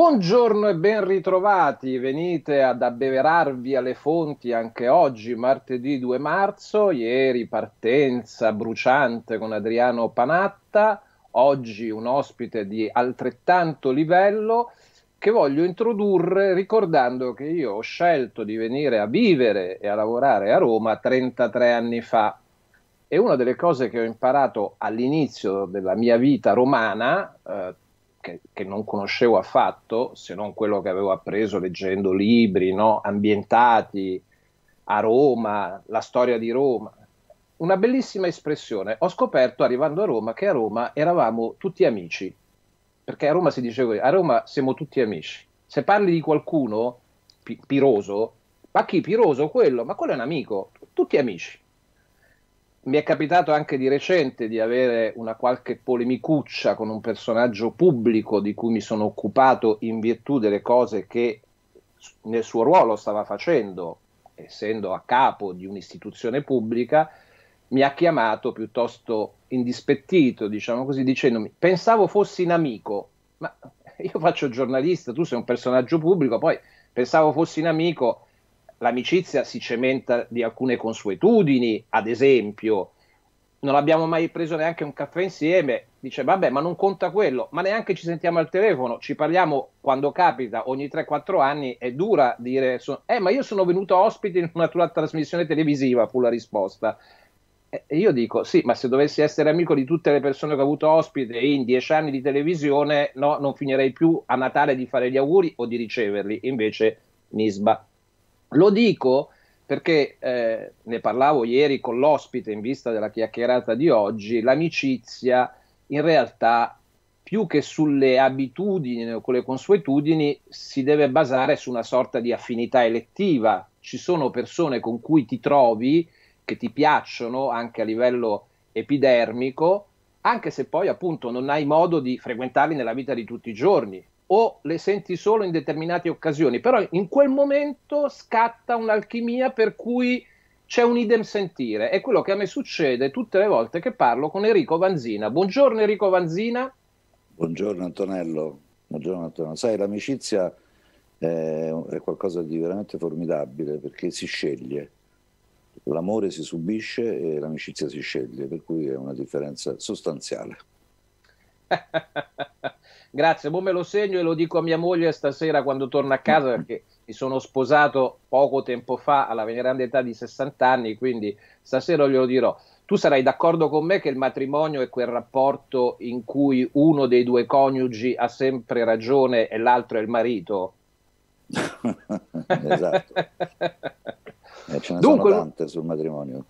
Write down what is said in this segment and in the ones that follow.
Buongiorno e ben ritrovati, venite ad abbeverarvi alle fonti anche oggi, martedì 2 marzo, ieri partenza bruciante con Adriano Panatta, oggi un ospite di altrettanto livello che voglio introdurre ricordando che io ho scelto di venire a vivere e a lavorare a Roma 33 anni fa e una delle cose che ho imparato all'inizio della mia vita romana, eh, che, che, non conoscevo affatto, se non quello che avevo appreso leggendo libri no? ambientati a Roma, la storia di Roma. Una bellissima espressione. Ho scoperto arrivando a Roma che a Roma eravamo tutti amici, perché a Roma si diceva, a Roma siamo tutti amici. Se parli di qualcuno pi- piroso, ma chi piroso quello? Ma quello è un amico, tutti amici mi è capitato anche di recente di avere una qualche polemicuccia con un personaggio pubblico di cui mi sono occupato in virtù delle cose che nel suo ruolo stava facendo, essendo a capo di un'istituzione pubblica, mi ha chiamato piuttosto indispettito, diciamo così, dicendomi pensavo fossi un amico, ma io faccio giornalista, tu sei un personaggio pubblico, poi pensavo fossi un amico l'amicizia si cementa di alcune consuetudini, ad esempio, non abbiamo mai preso neanche un caffè insieme, dice vabbè ma non conta quello, ma neanche ci sentiamo al telefono, ci parliamo quando capita, ogni 3-4 anni è dura dire eh ma io sono venuto ospite in una tua trasmissione televisiva, fu la risposta. E io dico sì, ma se dovessi essere amico di tutte le persone che ho avuto ospite in dieci anni di televisione, no, non finirei più a Natale di fare gli auguri o di riceverli, invece Nisba. Lo dico perché eh, ne parlavo ieri con l'ospite in vista della chiacchierata di oggi, l'amicizia in realtà più che sulle abitudini o con le consuetudini si deve basare su una sorta di affinità elettiva. Ci sono persone con cui ti trovi che ti piacciono anche a livello epidermico, anche se poi appunto non hai modo di frequentarli nella vita di tutti i giorni o le senti solo in determinate occasioni, però in quel momento scatta un'alchimia per cui c'è un idem sentire, è quello che a me succede tutte le volte che parlo con Enrico Vanzina. Buongiorno Enrico Vanzina. Buongiorno Antonello, buongiorno Antonello. Sai, l'amicizia è, qualcosa di veramente formidabile perché si sceglie. L'amore si subisce e l'amicizia si sceglie, per cui è una differenza sostanziale. Grazie, boh me lo segno e lo dico a mia moglie stasera quando torno a casa mm. perché mi sono sposato poco tempo fa alla veneranda età di 60 anni, quindi stasera glielo dirò. Tu sarai d'accordo con me che il matrimonio è quel rapporto in cui uno dei due coniugi ha sempre ragione e l'altro è il marito? esatto. eh, ce ne Dunque, sono tante sul matrimonio.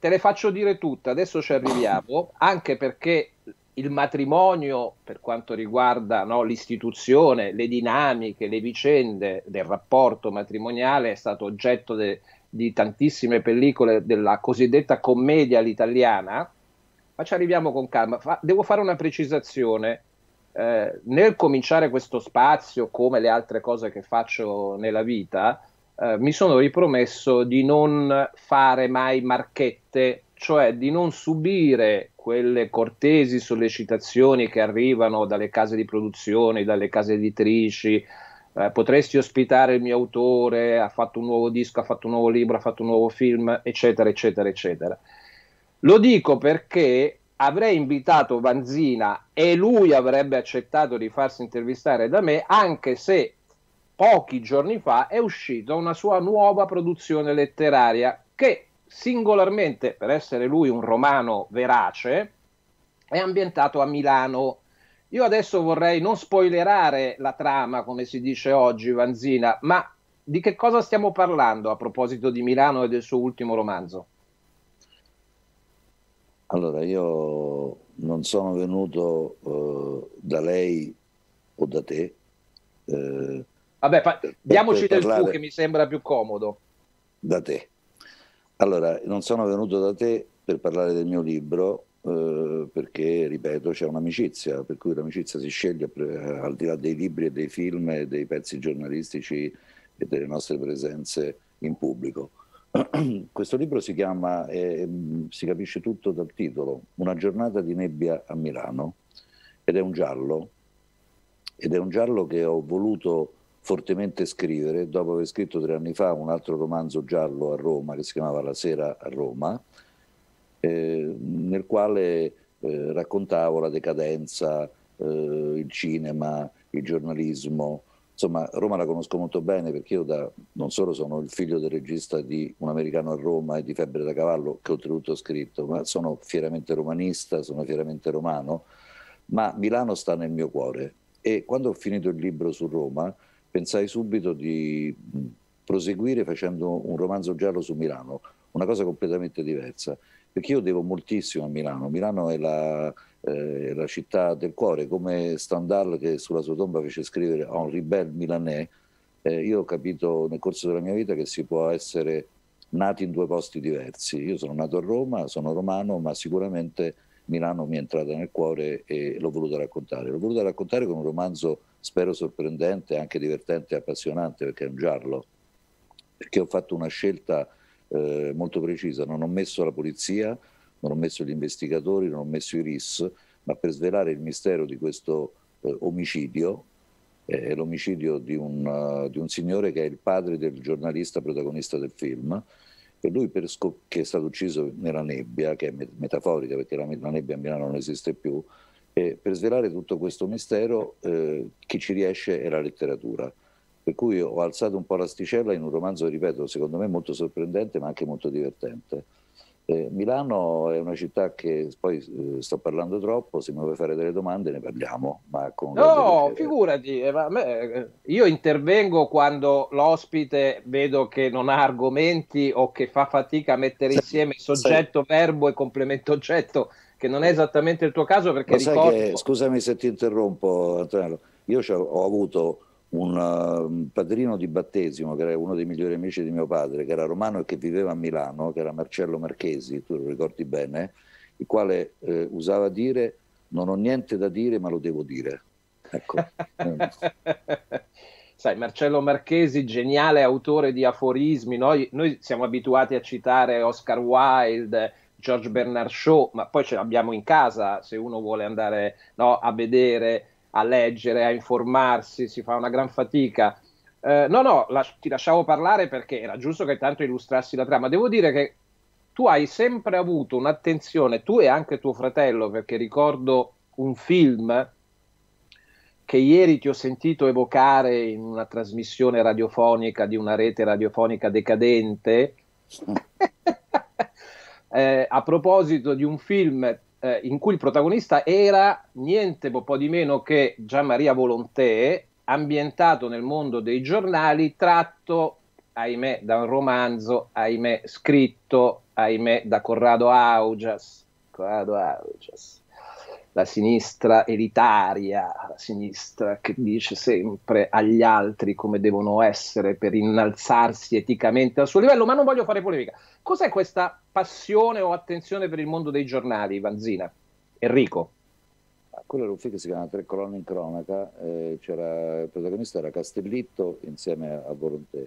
Te le faccio dire tutte, adesso ci arriviamo, anche perché il matrimonio, per quanto riguarda no, l'istituzione, le dinamiche, le vicende del rapporto matrimoniale, è stato oggetto de, di tantissime pellicole della cosiddetta commedia all'italiana, ma ci arriviamo con calma. Fa, devo fare una precisazione. Eh, nel cominciare questo spazio, come le altre cose che faccio nella vita, eh, mi sono ripromesso di non fare mai marchette cioè di non subire quelle cortesi sollecitazioni che arrivano dalle case di produzione, dalle case editrici, eh, potresti ospitare il mio autore, ha fatto un nuovo disco, ha fatto un nuovo libro, ha fatto un nuovo film, eccetera, eccetera, eccetera. Lo dico perché avrei invitato Vanzina e lui avrebbe accettato di farsi intervistare da me, anche se pochi giorni fa è uscita una sua nuova produzione letteraria che singolarmente, per essere lui un romano verace, è ambientato a Milano. Io adesso vorrei non spoilerare la trama, come si dice oggi, Vanzina, ma di che cosa stiamo parlando a proposito di Milano e del suo ultimo romanzo? Allora, io non sono venuto eh, da lei o da te. Eh, Vabbè, pa- diamoci del tu che mi sembra più comodo. Da te. Allora, non sono venuto da te per parlare del mio libro, eh, perché, ripeto, c'è un'amicizia, per cui l'amicizia si sceglie per, al di là dei libri e dei film e dei pezzi giornalistici e delle nostre presenze in pubblico. Questo libro si chiama, eh, si capisce tutto dal titolo, Una giornata di nebbia a Milano ed è un giallo, ed è un giallo che ho voluto fortemente scrivere, dopo aver scritto tre anni fa un altro romanzo giallo a Roma che si chiamava La sera a Roma, eh, nel quale eh, raccontavo la decadenza, eh, il cinema, il giornalismo. Insomma, Roma la conosco molto bene perché io da, non solo sono il figlio del regista di Un americano a Roma e di Febbre da cavallo, che oltretutto ho scritto, ma sono fieramente romanista, sono fieramente romano, ma Milano sta nel mio cuore. E quando ho finito il libro su Roma, pensai subito di proseguire facendo un romanzo giallo su Milano, una cosa completamente diversa, perché io devo moltissimo a Milano, Milano è la, eh, la città del cuore, come Stendhal che sulla sua tomba fece scrivere Henri Bel Milanais, eh, io ho capito nel corso della mia vita che si può essere nati in due posti diversi. Io sono nato a Roma, sono romano, ma sicuramente Milano mi è entrata nel cuore e l'ho voluta raccontare. L'ho voluta raccontare con un romanzo spero sorprendente, anche divertente e appassionante perché è un giallo, perché ho fatto una scelta eh, molto precisa, non ho messo la polizia, non ho messo gli investigatori, non ho messo i RIS, ma per svelare il mistero di questo eh, omicidio, eh, l'omicidio di un, uh, di un signore che è il padre del giornalista protagonista del film, e lui scop- che è stato ucciso nella nebbia, che è metaforica perché la, la nebbia a Milano non esiste più, che per svelare tutto questo mistero eh, chi ci riesce è la letteratura. Per cui ho alzato un po' l'asticella in un romanzo, ripeto, secondo me molto sorprendente ma anche molto divertente. Eh, Milano è una città che poi eh, sto parlando troppo, se mi vuoi fare delle domande ne parliamo. no, figurati, eh, me, eh, io intervengo quando l'ospite vedo che non ha argomenti o che fa fatica a mettere insieme soggetto, verbo e complemento oggetto che non è esattamente il tuo caso perché ricordo... Che, scusami se ti interrompo, Antonello, io ho avuto un um, padrino di battesimo che era uno dei migliori amici di mio padre, che era romano e che viveva a Milano, che era Marcello Marchesi, tu lo ricordi bene, il quale eh, usava dire non ho niente da dire ma lo devo dire. Ecco. Sai, Marcello Marchesi, geniale autore di aforismi, noi, noi siamo abituati a citare Oscar Wilde, George Bernard Shaw, ma poi ce l'abbiamo in casa se uno vuole andare no, a vedere, a leggere, a informarsi, si fa una gran fatica. Eh, no, no, la, ti lasciavo parlare perché era giusto che tanto illustrassi la trama. Devo dire che tu hai sempre avuto un'attenzione, tu e anche tuo fratello, perché ricordo un film che ieri ti ho sentito evocare in una trasmissione radiofonica di una rete radiofonica decadente. eh, a proposito di un film eh, in cui il protagonista era niente po' di meno che Gian Maria Volontè, ambientato nel mondo dei giornali, tratto, ahimè, da un romanzo, ahimè, scritto, ahimè, da Corrado Augias. Corrado Augias la sinistra elitaria, la sinistra che dice sempre agli altri come devono essere per innalzarsi eticamente al suo livello, ma non voglio fare polemica. Cos'è questa passione o attenzione per il mondo dei giornali, Vanzina? Enrico. Ah, quello era un film che si chiama Tre colonne in cronaca, eh, c'era, il protagonista era Castellitto insieme a Volontè.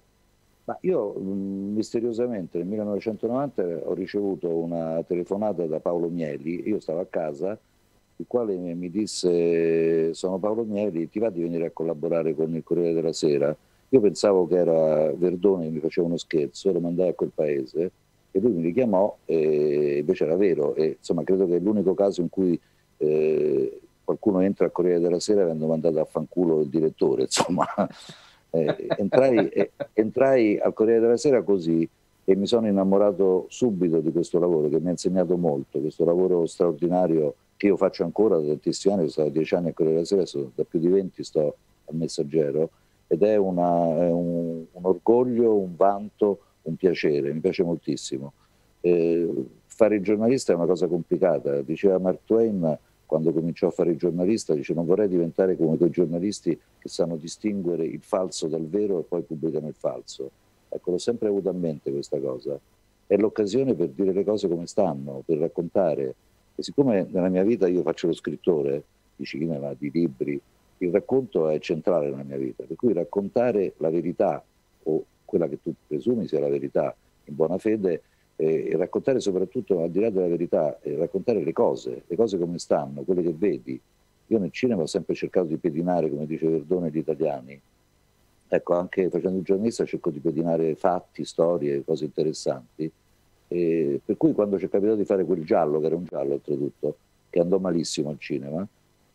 Ma io mm, misteriosamente nel 1990 ho ricevuto una telefonata da Paolo Mieli, io stavo a casa, il quale mi disse sono Paolo Mieli, ti va di venire a collaborare con il Corriere della Sera? Io pensavo che era Verdone che mi faceva uno scherzo, lo mandai a quel paese e lui mi richiamò e invece era vero. E, insomma, credo che è l'unico caso in cui eh, qualcuno entra al Corriere della Sera avendo mandato a fanculo il direttore. Insomma, eh, entrai, eh, entrai al Corriere della Sera così e mi sono innamorato subito di questo lavoro che mi ha insegnato molto, questo lavoro straordinario che io faccio ancora da tantissimi anni, sono stato dieci anni a Corriere della Sera, sono, da più di venti sto al Messaggero ed è, una, è un, un, orgoglio, un vanto, un piacere, mi piace moltissimo. Eh, fare il giornalista è una cosa complicata, diceva Mark Twain quando cominciò a fare il giornalista, dice non vorrei diventare come quei giornalisti che sanno distinguere il falso dal vero e poi pubblicano il falso Ecco, l'ho sempre avuto a mente questa cosa. È l'occasione per dire le cose come stanno, per raccontare. E siccome nella mia vita io faccio lo scrittore di cinema, di libri, il racconto è centrale nella mia vita, per cui raccontare la verità o quella che tu presumi sia la verità in buona fede eh, e raccontare soprattutto al di là della verità, eh, raccontare le cose, le cose come stanno, quelle che vedi. Io nel cinema ho sempre cercato di pedinare, come dice Verdone, gli italiani, Ecco, anche facendo il giornalista cerco di pedinare fatti, storie, cose interessanti. E per cui quando ci è capitato di fare quel giallo, che era un giallo oltretutto, che andò malissimo al cinema,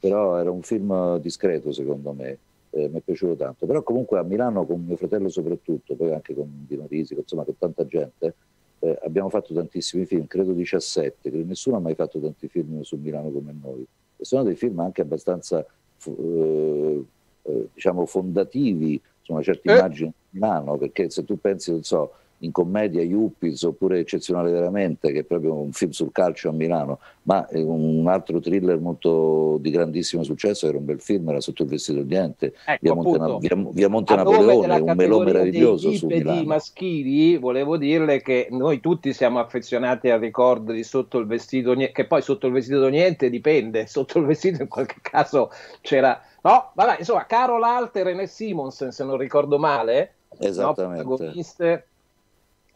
però era un film discreto secondo me, eh, mi è piaciuto tanto. Però comunque a Milano con mio fratello soprattutto, poi anche con Dino Risico, insomma con tanta gente, eh, abbiamo fatto tantissimi film, credo 17, credo nessuno ha mai fatto tanti film su Milano come noi. E sono dei film anche abbastanza eh, eh, diciamo fondativi una certa eh. immagine di Milano, perché se tu pensi, non so, in commedia Yuppies oppure Eccezionale Veramente, che è proprio un film sul calcio a Milano, ma eh, un altro thriller molto di grandissimo successo, era un bel film, era Sotto il vestito di niente, ecco, via, Monte, via, via Monte Napoleone, un melò meraviglioso su Milano. maschili, volevo dirle che noi tutti siamo affezionati al ricordo di Sotto il vestito niente, che poi Sotto il vestito niente dipende, Sotto il vestito in qualche caso c'era No, vabbè, insomma, Carol Alter e René Simons, se non ricordo male, esattamente. No, protagoniste.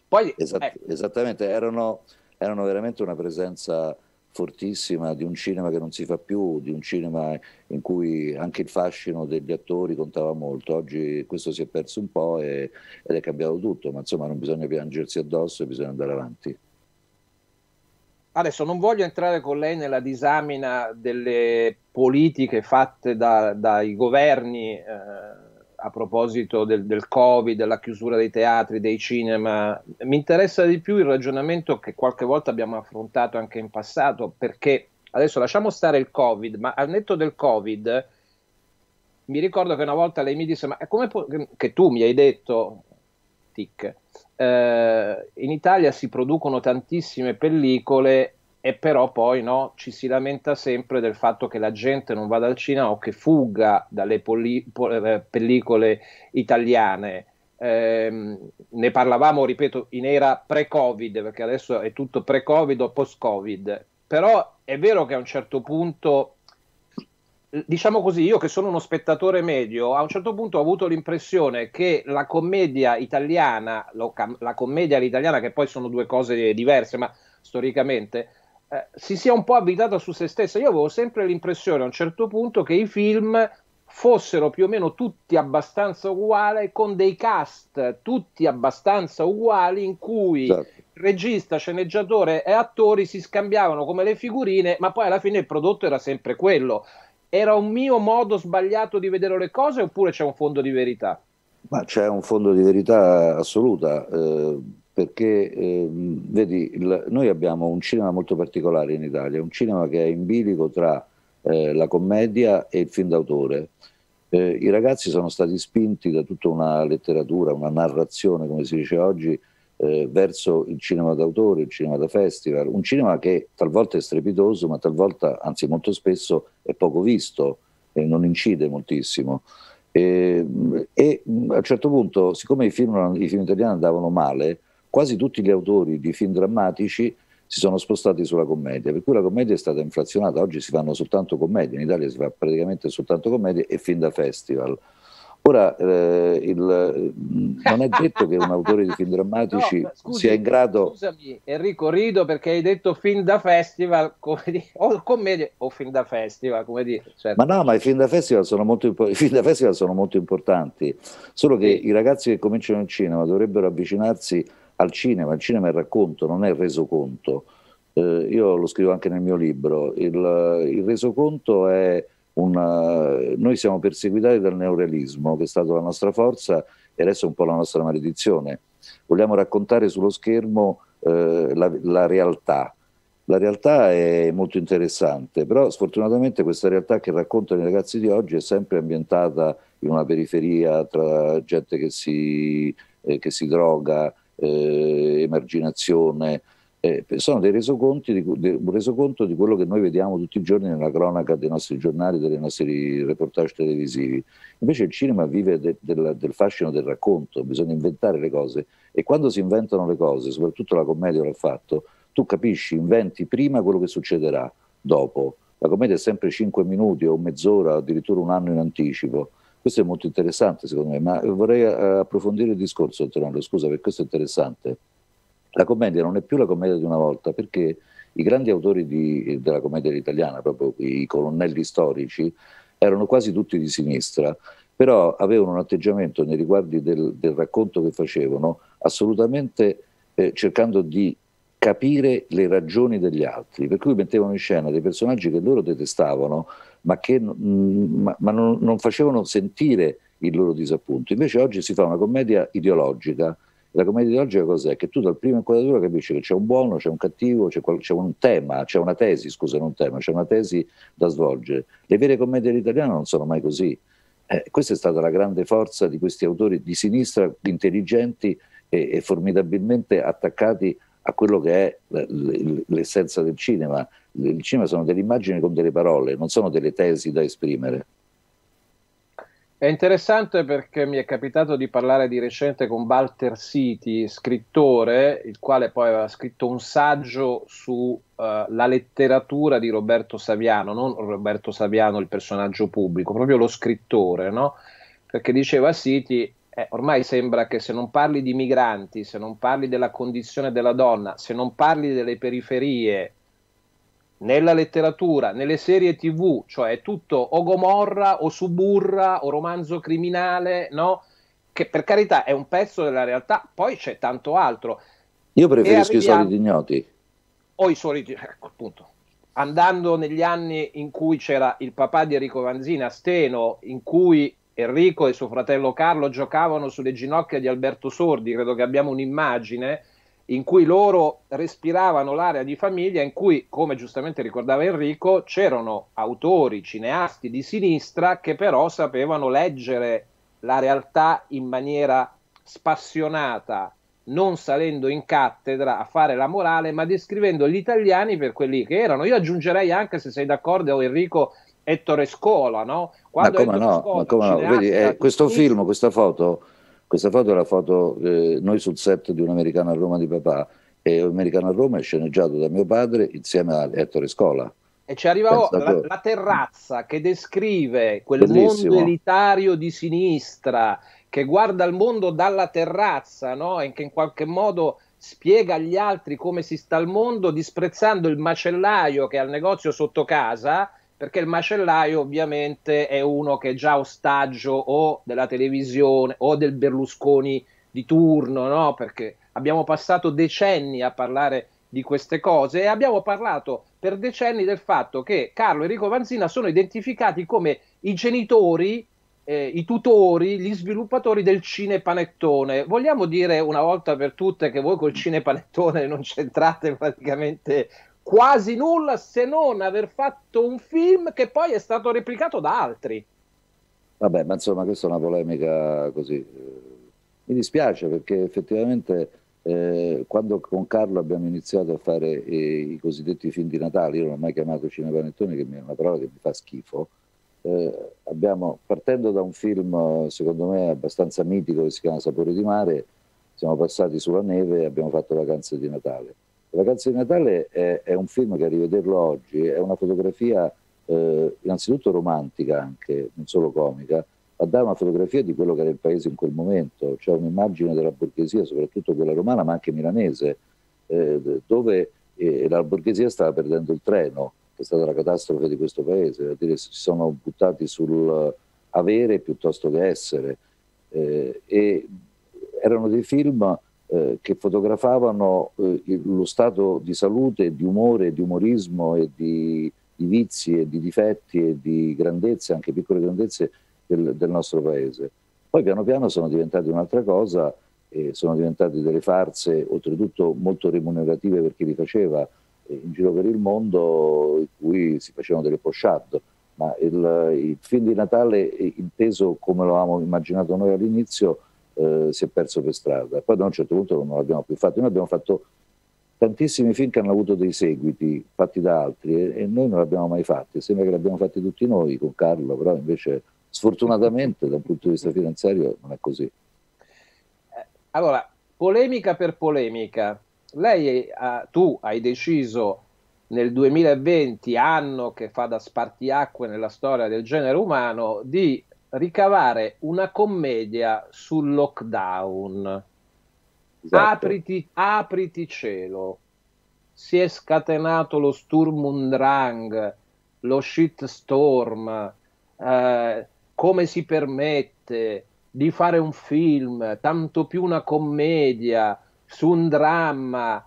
Poi, Esatt- eh. Esattamente, erano, erano veramente una presenza fortissima di un cinema che non si fa più, di un cinema in cui anche il fascino degli attori contava molto. Oggi questo si è perso un po' e, ed è cambiato tutto, ma insomma non bisogna piangersi addosso e bisogna andare avanti. Adesso non voglio entrare con lei nella disamina delle politiche fatte da, dai governi eh, a proposito del, del, Covid, della chiusura dei teatri, dei cinema. Mi interessa di più il ragionamento che qualche volta abbiamo affrontato anche in passato, perché adesso lasciamo stare il Covid, ma al netto del Covid, mi ricordo che una volta lei mi disse, ma come po- che tu mi hai detto, tic, eh, in Italia si producono tantissime pellicole e però poi no, ci si lamenta sempre del fatto che la gente non vada al cinema o che fugga dalle poli- po- eh, pellicole italiane. Eh, ne parlavamo, ripeto, in era pre-Covid, perché adesso è tutto pre-Covid o post-Covid, però è vero che a un certo punto diciamo così, io che sono uno spettatore medio, a un certo punto ho avuto l'impressione che la commedia italiana, la commedia all'italiana, che poi sono due cose diverse, ma storicamente, eh, si sia un po' abitata su se stessa. Io avevo sempre l'impressione a un certo punto che i film fossero più o meno tutti abbastanza uguali, con dei cast tutti abbastanza uguali, in cui certo. regista, sceneggiatore e attori si scambiavano come le figurine, ma poi alla fine il prodotto era sempre quello era un mio modo sbagliato di vedere le cose oppure c'è un fondo di verità? Ma c'è un fondo di verità assoluta, eh, perché eh, vedi, il, noi abbiamo un cinema molto particolare in Italia, un cinema che è in bilico tra eh, la commedia e il film d'autore. Eh, I ragazzi sono stati spinti da tutta una letteratura, una narrazione, come si dice oggi, eh, verso il cinema d'autore, il cinema da festival, un cinema che talvolta è strepitoso, ma talvolta, anzi molto spesso, è poco visto e non incide moltissimo. E, e mm, a un certo punto, siccome i film, i film italiani andavano male, quasi tutti gli autori di film drammatici si sono spostati sulla commedia, per cui la commedia è stata inflazionata, oggi si fanno soltanto commedie, in Italia si fa praticamente soltanto commedie e fin da festival. Ora, eh, il, eh, non è detto che un autore di film drammatici no, scusi, sia in grado. Scusami, Enrico, rido perché hai detto film da festival, dire, o commedia o film da festival, come dire. Certo. Ma no, ma i film, molto, i film, da festival sono molto importanti. Solo che i ragazzi che cominciano il cinema dovrebbero avvicinarsi al cinema. Il cinema è il racconto, non è il resoconto. Eh, io lo scrivo anche nel mio libro. Il, il resoconto è una... Eh, noi siamo perseguitati dal neorealismo, che è stata la nostra forza e adesso è un po' la nostra maledizione. Vogliamo raccontare sullo schermo eh, la, la realtà. La realtà è molto interessante, però sfortunatamente questa realtà che raccontano i ragazzi di oggi è sempre ambientata in una periferia tra gente che si, eh, che si droga, eh, emarginazione, eh, sono dei resoconti di, de, un resoconto di quello che noi vediamo tutti i giorni nella cronaca dei nostri giornali, dei nostri reportage televisivi. Invece il cinema vive de, del, del fascino del racconto, bisogna inventare le cose e quando si inventano le cose, soprattutto la commedia l'ha fatto, tu capisci, inventi prima quello che succederà dopo. La commedia è sempre 5 minuti o mezz'ora, addirittura un anno in anticipo. Questo è molto interessante secondo me, ma vorrei eh, approfondire il discorso, Antonello, scusa perché questo è interessante la commedia non è più la commedia di una volta perché i grandi autori di, della commedia italiana, proprio i colonnelli storici, erano quasi tutti di sinistra, però avevano un atteggiamento nei riguardi del, del racconto che facevano assolutamente eh, cercando di capire le ragioni degli altri, per cui mettevano in scena dei personaggi che loro detestavano, ma che ma, ma non, non facevano sentire il loro disappunto. Invece oggi si fa una commedia ideologica la commedia ideologica cos'è? Che tu dal primo inquadratura capisci che c'è un buono, c'è un cattivo, c'è, qual- c'è un tema, c'è una tesi, scusa, non un tema, c'è una tesi da svolgere. Le vere commedie all'italiano non sono mai così. Eh, questa è stata la grande forza di questi autori di sinistra, intelligenti e, e formidabilmente attaccati a quello che è l'essenza del cinema. Il cinema sono delle immagini con delle parole, non sono delle tesi da esprimere. È interessante perché mi è capitato di parlare di recente con Walter Siti, scrittore, il quale poi aveva scritto un saggio sulla eh, uh, letteratura di Roberto Saviano, non Roberto Saviano il personaggio pubblico, proprio lo scrittore, no? Perché diceva Siti, eh, ormai sembra che se non parli di migranti, se non parli della condizione della donna, se non parli delle periferie nella letteratura, nelle serie tv, cioè tutto o Gomorra o Suburra o romanzo criminale, no? Che per carità è un pezzo della realtà, poi c'è tanto altro. Io preferisco i soliti ignoti. O i soliti, eh, ecco appunto. Andando negli anni in cui c'era il papà di Enrico Vanzina, Steno, in cui Enrico e suo fratello Carlo giocavano sulle ginocchia di Alberto Sordi, credo che abbiamo un'immagine, in cui loro respiravano l'area di famiglia, in cui, come giustamente ricordava Enrico, c'erano autori, cineasti di sinistra che però sapevano leggere la realtà in maniera spassionata, non salendo in cattedra a fare la morale, ma descrivendo gli italiani per quelli che erano. Io aggiungerei anche, se sei d'accordo, Enrico, Ettore Scola, no? Quando ma come Ettore no? Scola, ma come no? Vedi, eh, questo film, questa foto questa foto è la foto eh, noi sul set di un americano a Roma di papà e un americano a Roma è sceneggiato da mio padre insieme a Ettore Scola. E ci arriva oh, la, la, terrazza che descrive quel Bellissimo. mondo elitario di sinistra che guarda il mondo dalla terrazza no? e che in qualche modo spiega agli altri come si sta al mondo, disprezzando il macellaio che ha il negozio sotto casa perché il macellaio ovviamente è uno che è già ostaggio o della televisione o del Berlusconi di turno, no? perché abbiamo passato decenni a parlare di queste cose e abbiamo parlato per decenni del fatto che Carlo e Enrico Vanzina sono identificati come i genitori, eh, i tutori, gli sviluppatori del cine panettone. Vogliamo dire una volta per tutte che voi col cine panettone non c'entrate praticamente quasi nulla se non aver fatto un film che poi è stato replicato da altri. Vabbè, ma insomma, questa è una polemica così. Mi dispiace perché effettivamente eh, quando con Carlo abbiamo iniziato a fare i, eh, i, cosiddetti film di Natale, io non ho mai chiamato Cinepanettone, che è una parola che mi fa schifo, eh, abbiamo, partendo da un film secondo me abbastanza mitico che si chiama Sapore di mare, siamo passati sulla neve e abbiamo fatto Vacanze di Natale. Le vacanze di Natale è, è, un film che a rivederlo oggi è una fotografia eh, innanzitutto romantica anche, non solo comica, ma dà una fotografia di quello che era il paese in quel momento, cioè un'immagine della borghesia, soprattutto quella romana ma anche milanese, eh, dove eh, la borghesia stava perdendo il treno, che è stata la catastrofe di questo paese, dire, si sono buttati sul avere piuttosto che essere. Eh, e erano dei film eh, che fotografavano eh, lo stato di salute, di umore, di umorismo e di, di vizi e di difetti e di grandezze, anche piccole grandezze del, del nostro paese. Poi piano piano sono diventati un'altra cosa, eh, sono diventate delle farze oltretutto molto remunerative per chi li faceva, eh, in giro per il mondo in cui si facevano delle pochad. Ma il, il film di Natale, eh, inteso come lo avevamo immaginato noi all'inizio, eh, si è perso per strada. Poi da un certo punto non l'abbiamo più fatto. Noi abbiamo fatto tantissimi film che hanno avuto dei seguiti fatti da altri e, e noi non li abbiamo mai fatti. Sembra che li abbiamo fatti tutti noi con Carlo, però invece sfortunatamente dal punto di vista finanziario non è così. Eh, allora, polemica per polemica. Lei, uh, tu hai deciso nel 2020, anno che fa da spartiacque nella storia del genere umano, di ricavare una commedia sul lockdown. Esatto. Apriti, apriti cielo. Si è scatenato lo Sturm und Drang, lo shitstorm. Eh, come si permette di fare un film, tanto più una commedia su un dramma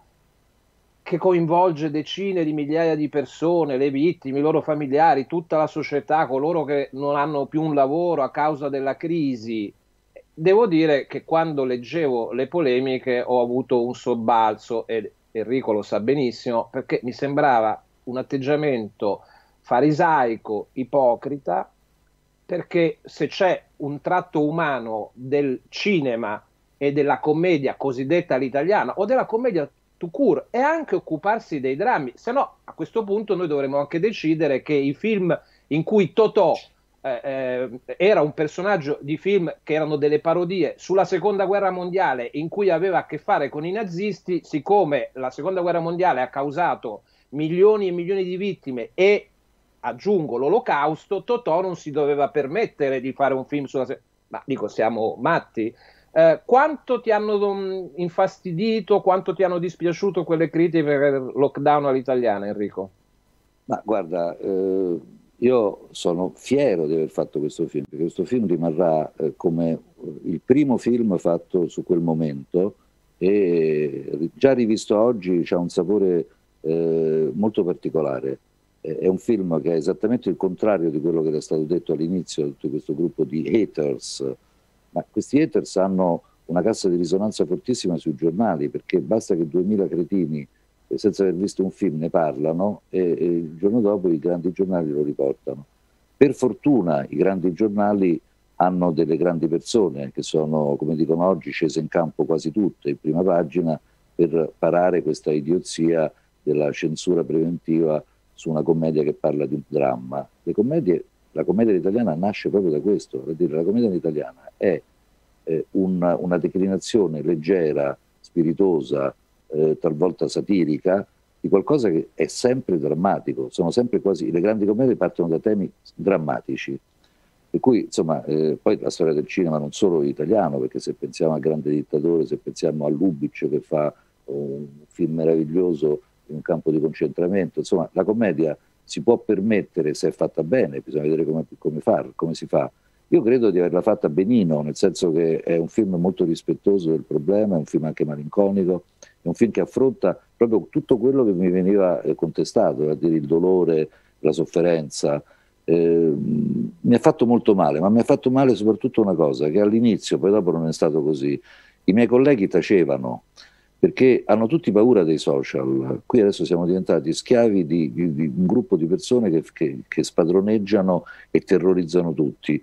che coinvolge decine di migliaia di persone, le vittime, i loro familiari, tutta la società, coloro che non hanno più un lavoro a causa della crisi. Devo dire che quando leggevo le polemiche ho avuto un sobbalzo e Enrico lo sa benissimo perché mi sembrava un atteggiamento farisaico, ipocrita, perché se c'è un tratto umano del cinema e della commedia cosiddetta all'italiana o della commedia to cure e anche occuparsi dei drammi, se no a questo punto noi dovremmo anche decidere che i film in cui Totò eh, eh, era un personaggio di film che erano delle parodie sulla seconda guerra mondiale in cui aveva a che fare con i nazisti, siccome la seconda guerra mondiale ha causato milioni e milioni di vittime e aggiungo l'olocausto, Totò non si doveva permettere di fare un film sulla... Se- ma dico, siamo matti, eh, quanto ti hanno mm, infastidito, quanto ti hanno dispiaciuto quelle critiche del lockdown all'italiana, Enrico? Ma guarda, eh, io sono fiero di aver fatto questo film, perché questo film rimarrà eh, come il primo film fatto su quel momento e già rivisto oggi ha un sapore eh, molto particolare. È un film che è esattamente il contrario di quello che era stato detto all'inizio, tutto questo gruppo di haters ma questi haters hanno una cassa di risonanza fortissima sui giornali, perché basta che 2000 cretini eh, senza aver visto un film ne parlano e, e il giorno dopo i grandi giornali lo riportano. Per fortuna i grandi giornali hanno delle grandi persone che sono, come dicono oggi, scese in campo quasi tutte in prima pagina per parare questa idiozia della censura preventiva su una commedia che parla di un dramma. Le commedie la commedia italiana nasce proprio da questo, dire, la commedia italiana è eh, un, una declinazione leggera, spiritosa, eh, talvolta satirica, di qualcosa che è sempre drammatico, sono sempre quasi, le grandi commedie partono da temi drammatici, per cui insomma, eh, poi la storia del cinema non solo italiano, perché se pensiamo al grande dittatore, se pensiamo a Lubitsch che fa un film meraviglioso in un campo di concentramento, insomma la commedia si può permettere, se è fatta bene, bisogna vedere come, come, far, come si fa. Io credo di averla fatta benino, nel senso che è un film molto rispettoso del problema, è un film anche malinconico, è un film che affronta proprio tutto quello che mi veniva eh, contestato, a eh, dire il dolore, la sofferenza. Eh, mi ha fatto molto male, ma mi ha fatto male soprattutto una cosa, che all'inizio, poi dopo non è stato così, i miei colleghi tacevano, perché hanno tutti paura dei social. Qui adesso siamo diventati schiavi di, di, di un gruppo di persone che, che, che, spadroneggiano e terrorizzano tutti.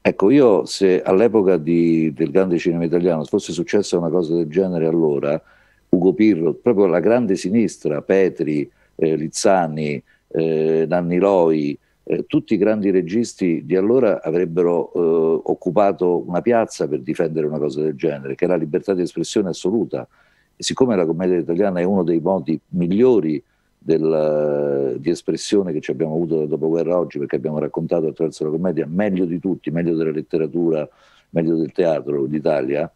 Ecco, io se all'epoca di, del grande cinema italiano fosse successa una cosa del genere allora, Ugo Pirro, proprio la grande sinistra, Petri, eh, Lizzani, eh, Nanni Loi, eh, tutti i grandi registi di allora avrebbero eh, occupato una piazza per difendere una cosa del genere, che era la libertà di espressione assoluta siccome la commedia italiana è uno dei modi migliori del, eh, di espressione che ci abbiamo avuto dal dopoguerra oggi, perché abbiamo raccontato attraverso la commedia meglio di tutti, meglio della letteratura, meglio del teatro d'Italia,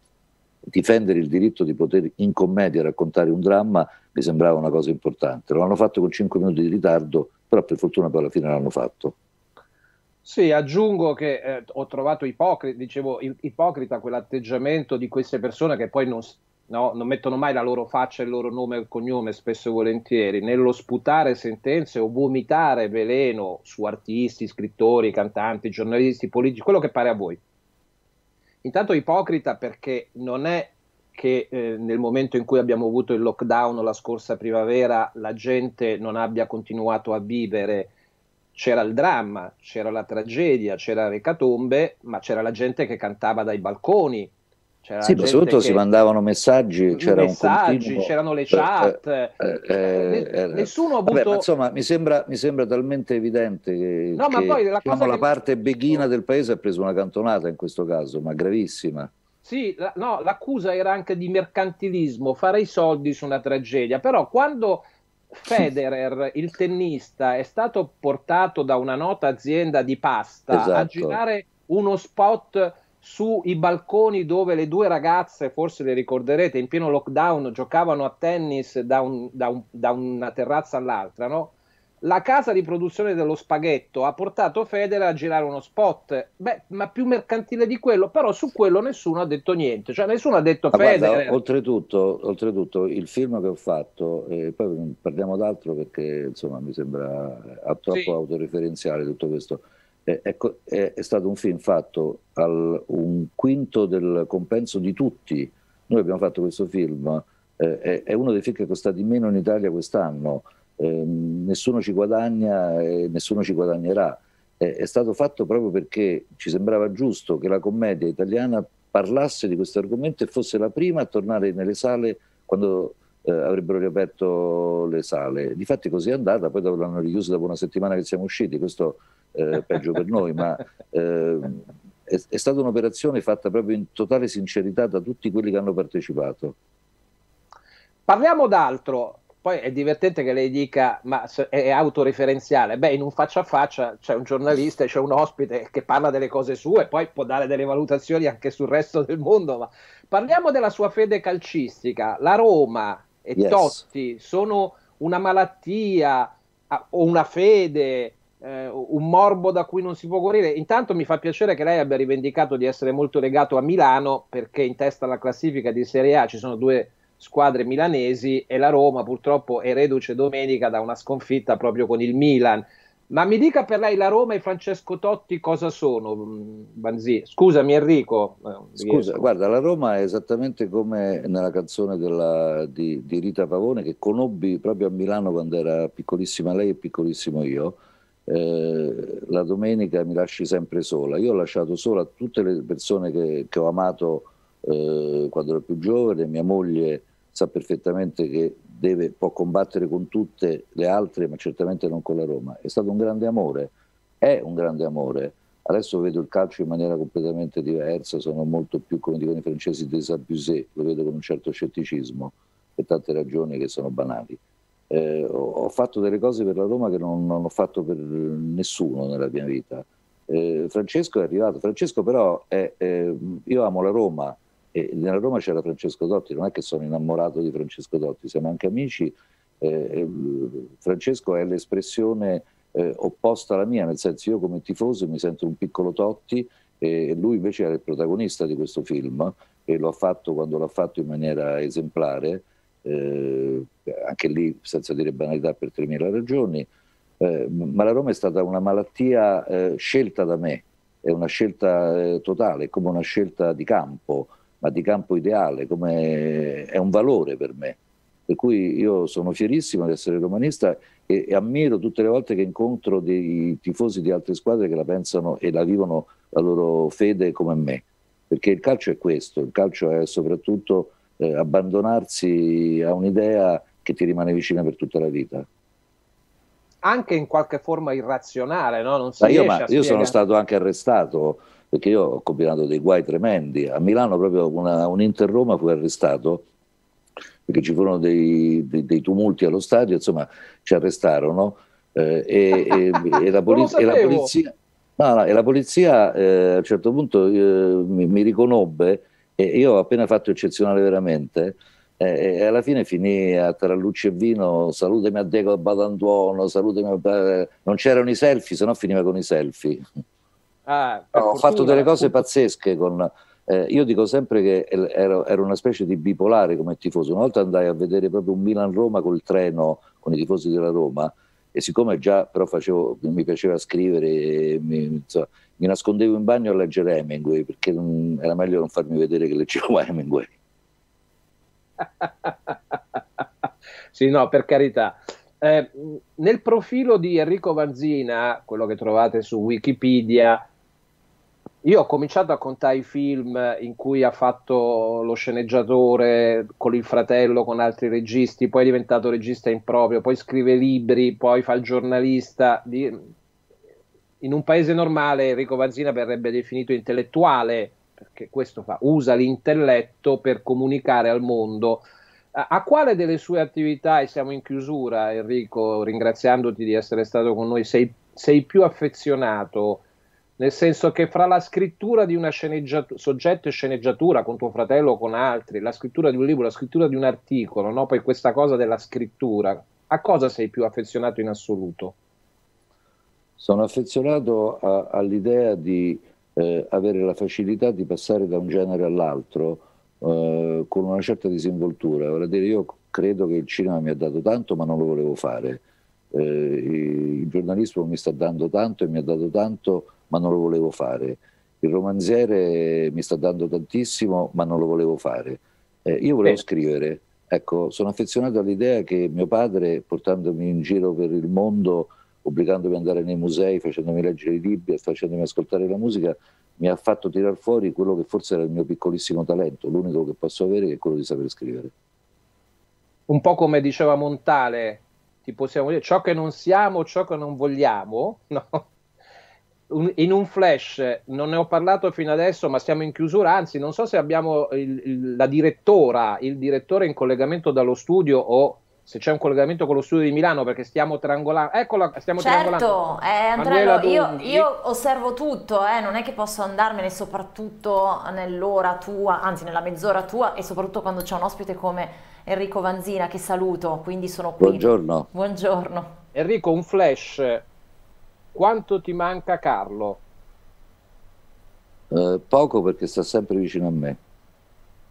difendere il diritto di poter in commedia raccontare un dramma mi sembrava una cosa importante. Lo hanno fatto con 5 minuti di ritardo, però per fortuna poi alla fine l'hanno fatto. Sì, aggiungo che eh, ho trovato ipocrita, dicevo, ipocrita quell'atteggiamento di queste persone che poi non no? non mettono mai la loro faccia, il loro nome e il cognome, spesso e volentieri, nello sputare sentenze o vomitare veleno su artisti, scrittori, cantanti, giornalisti, politici, quello che pare a voi. Intanto ipocrita perché non è che eh, nel momento in cui abbiamo avuto il lockdown la scorsa primavera la gente non abbia continuato a vivere c'era il dramma, c'era la tragedia, c'era catombe, ma c'era la gente che cantava dai balconi, c'era sì, ma soprattutto che... si mandavano messaggi, c'era messaggi, un continuo... c'erano le eh, eh, chat, eh, eh, eh, nessuno ha avuto... Vabbè, ma insomma, mi sembra, mi sembra, talmente evidente che, no, che la, diciamo, che... la, parte beghina del paese ha preso una cantonata in questo caso, ma gravissima. Sì, la, no, l'accusa era anche di mercantilismo, fare i soldi su una tragedia, però quando Federer, il tennista, è stato portato da una nota azienda di pasta esatto. a girare uno spot sui balconi dove le due ragazze, forse le ricorderete, in pieno lockdown giocavano a tennis da, un, da, un, da una terrazza all'altra, no? La casa di produzione dello spaghetto ha portato Federer a girare uno spot, beh, ma più mercantile di quello, però su quello nessuno ha detto niente, cioè nessuno ha detto ma Federer. Guarda, oltretutto, oltretutto, il film che ho fatto, eh, poi parliamo d'altro perché insomma mi sembra eh, troppo sì. autoreferenziale tutto questo eh, ecco, è, è, stato un film fatto al un quinto del compenso di tutti. Noi abbiamo fatto questo film, eh, è, è, uno dei film che è costato di meno in Italia quest'anno, eh, nessuno ci guadagna e nessuno ci guadagnerà. è stato fatto proprio perché ci sembrava giusto che la commedia italiana parlasse di questo argomento e fosse la prima a tornare nelle sale quando eh, avrebbero riaperto le sale. Difatti così è andata, poi l'hanno richiuso dopo una settimana che siamo usciti, questo eh, peggio per noi, ma eh, è, è stata un'operazione fatta proprio in totale sincerità da tutti quelli che hanno partecipato. Parliamo d'altro, poi è divertente che lei dica ma è autoreferenziale beh in un faccia a faccia c'è un giornalista e c'è un ospite che parla delle cose sue poi può dare delle valutazioni anche sul resto del mondo ma parliamo della sua fede calcistica la Roma e yes. Totti sono una malattia ah, o una fede eh, un morbo da cui non si può guarire. Intanto mi fa piacere che lei abbia rivendicato di essere molto legato a Milano perché in testa alla classifica di Serie A ci sono due squadre milanesi e la Roma purtroppo è reduce domenica da una sconfitta proprio con il Milan. Ma mi dica per lei la Roma e Francesco Totti cosa sono, mm, Banzi? Scusami eh, Enrico. Scusa, guarda, la Roma è esattamente come nella canzone della, di, di, Rita Pavone che conobbi proprio a Milano quando era piccolissima lei e piccolissimo io eh, la domenica mi lasci sempre sola. Io ho lasciato sola tutte le persone che, che ho amato eh, quando ero più giovane, mia moglie sa perfettamente che deve, può combattere con tutte le altre, ma certamente non con la Roma. È stato un grande amore, è un grande amore. Adesso vedo il calcio in maniera completamente diversa, sono molto più, come dicono i francesi, désabusé, lo vedo con un certo scetticismo per tante ragioni che sono banali eh, ho fatto delle cose per la Roma che non, non ho fatto per nessuno nella mia vita. Eh, Francesco è arrivato, Francesco però è, eh, io amo la Roma e nella Roma c'era Francesco Dotti, non è che sono innamorato di Francesco Dotti, siamo anche amici, eh, eh, Francesco è l'espressione eh, opposta alla mia, nel senso io come tifoso mi sento un piccolo Totti e lui invece era il protagonista di questo film e lo ha fatto quando l'ha fatto in maniera esemplare eh, anche lì senza dire banalità per 3.000 ragioni, eh, ma la Roma è stata una malattia eh, scelta da me, è una scelta eh, totale, è come una scelta di campo, ma di campo ideale, come eh, è un valore per me. Per cui io sono fierissimo di essere romanista e, e ammiro tutte le volte che incontro dei tifosi di altre squadre che la pensano e la vivono la loro fede come me. Perché il calcio è questo, il calcio è soprattutto eh, abbandonarsi a un'idea che ti rimane vicina per tutta la vita. Anche in qualche forma irrazionale, no? Non si ma io, ma, io sono stato anche arrestato perché io ho combinato dei guai tremendi. A Milano proprio una, un Inter Roma fu arrestato perché ci furono dei, dei, dei tumulti allo stadio, insomma ci arrestarono eh, e, e, e, la poliz- e, la polizia... No, no, e la polizia eh, a un certo punto eh, mi, mi riconobbe e io ho appena fatto eccezionale veramente. E alla fine finì a tra luce e vino, salutami a Deco Badantuono, salutami a... Non c'erano i selfie, se no finiva con i selfie. Ah, ho fatto delle cose pazzesche con... Eh, io dico sempre che ero, ero, una specie di bipolare come tifoso. Una volta andai a vedere proprio un Milan-Roma col treno con i tifosi della Roma e siccome già però facevo, mi piaceva scrivere, mi, insomma, mi nascondevo in bagno a leggere Hemingway perché non, era meglio non farmi vedere che leggevo Hemingway. sì, no, per carità. Eh, nel profilo di Enrico Vanzina, quello che trovate su Wikipedia, io ho cominciato a contare i film in cui ha fatto lo sceneggiatore con il fratello, con altri registi, poi è diventato regista improprio, poi scrive libri, poi fa il giornalista. Di in un paese normale Enrico Vanzina verrebbe definito intellettuale, perché questo fa, usa l'intelletto per comunicare al mondo. A, quale delle sue attività, e siamo in chiusura Enrico, ringraziandoti di essere stato con noi, sei, sei più affezionato? Nel senso che fra la scrittura di una sceneggiatura, soggetto e sceneggiatura con tuo fratello o con altri, la scrittura di un libro, la scrittura di un articolo, no? poi questa cosa della scrittura, a cosa sei più affezionato in assoluto? Sono affezionato a, all'idea di eh, avere la facilità di passare da un genere all'altro eh, con una certa disinvoltura. Vorrei dire, io credo che il cinema mi ha dato tanto, ma non lo volevo fare. Eh, il giornalismo mi sta dando tanto e mi ha dato tanto, ma non lo volevo fare. Il romanziere mi sta dando tantissimo, ma non lo volevo fare. Eh, io volevo sì. scrivere. Ecco, sono affezionato all'idea che mio padre, portandomi in giro per il mondo, obbligandomi ad andare nei musei, facendomi leggere i libri e facendomi ascoltare la musica, mi ha fatto tirar fuori quello che forse era il mio piccolissimo talento, l'unico che posso avere che è quello di saper scrivere. Un po' come diceva Montale, ti possiamo dire ciò che non siamo, ciò che non vogliamo, no? in un flash, non ne ho parlato fino adesso, ma siamo in chiusura, anzi non so se abbiamo il, il, la direttora, il direttore in collegamento dallo studio o se c'è un collegamento con lo studio di Milano perché stiamo triangolando. Eccola, stiamo certo, triangolando. Eh, Andrea, io, io, osservo tutto, eh, non è che posso andarmene soprattutto nell'ora tua, anzi nella mezz'ora tua e soprattutto quando c'è un ospite come Enrico Vanzina che saluto, quindi sono qui. Buongiorno. Buongiorno. Enrico, un flash. Quanto ti manca Carlo? Eh, poco perché sta sempre vicino a me.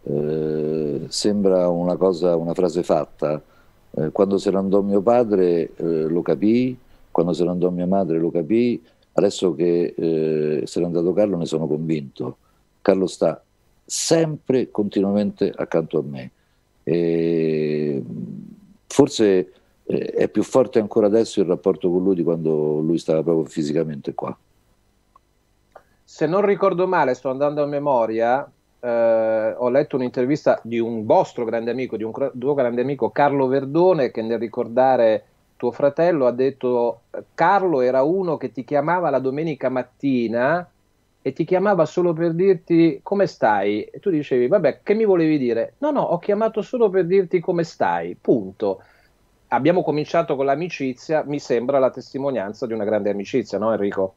Eh, sembra una cosa, una frase fatta, eh, quando se ne andò mio padre eh, lo capii, quando se ne andò mia madre lo capii, adesso che eh, se è andato Carlo ne sono convinto. Carlo sta sempre, continuamente accanto a me. E forse eh, è più forte ancora adesso il rapporto con lui di quando lui stava proprio fisicamente qua. Se non ricordo male, sto andando a memoria, eh, ho letto un'intervista di un vostro grande amico, di un tuo grande amico Carlo Verdone, che nel ricordare tuo fratello ha detto Carlo era uno che ti chiamava la domenica mattina e ti chiamava solo per dirti come stai e tu dicevi vabbè che mi volevi dire? No, no, ho chiamato solo per dirti come stai, punto. Abbiamo cominciato con l'amicizia, mi sembra la testimonianza di una grande amicizia, no Enrico?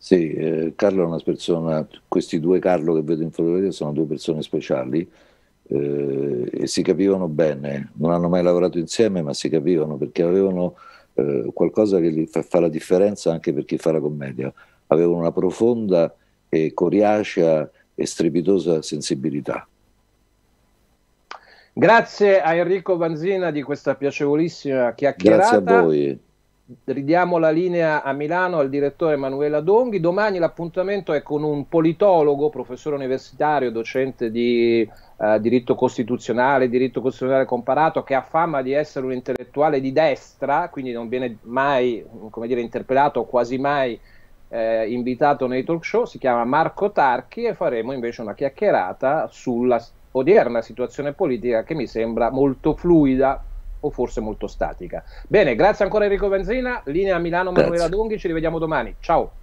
Sì, eh, Carlo è una persona, questi due Carlo che vedo in fotografia sono due persone speciali eh, e si capivano bene, non hanno mai lavorato insieme ma si capivano perché avevano eh, qualcosa che fa, fa, la differenza anche per chi fa la commedia, avevano una profonda e coriacea e strepitosa sensibilità. Grazie a Enrico Banzina di questa piacevolissima chiacchierata. Grazie a voi ridiamo la linea a Milano al direttore Emanuela Donghi. Domani l'appuntamento è con un politologo, professore universitario, docente di eh, diritto costituzionale, diritto costituzionale comparato, che ha fama di essere un intellettuale di destra, quindi non viene mai dire, interpellato, quasi mai eh, invitato nei talk show. Si chiama Marco Tarchi e faremo invece una chiacchierata sulla odierna situazione politica che mi sembra molto fluida o forse molto statica. Bene, grazie ancora Enrico Benzina, linea Milano Manuela Dunghi, ci rivediamo domani. Ciao.